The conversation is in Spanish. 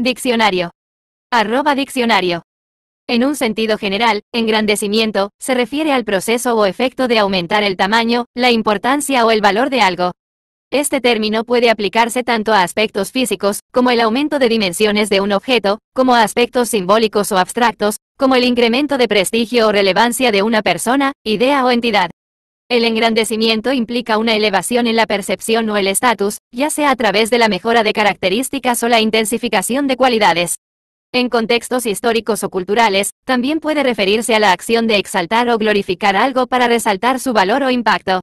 Diccionario. Arroba diccionario. En un sentido general, engrandecimiento, se refiere al proceso o efecto de aumentar el tamaño, la importancia o el valor de algo. Este término puede aplicarse tanto a aspectos físicos, como el aumento de dimensiones de un objeto, como a aspectos simbólicos o abstractos, como el incremento de prestigio o relevancia de una persona, idea o entidad. El engrandecimiento implica una elevación en la percepción o el estatus, ya sea a través de la mejora de características o la intensificación de cualidades. En contextos históricos o culturales, también puede referirse a la acción de exaltar o glorificar algo para resaltar su valor o impacto.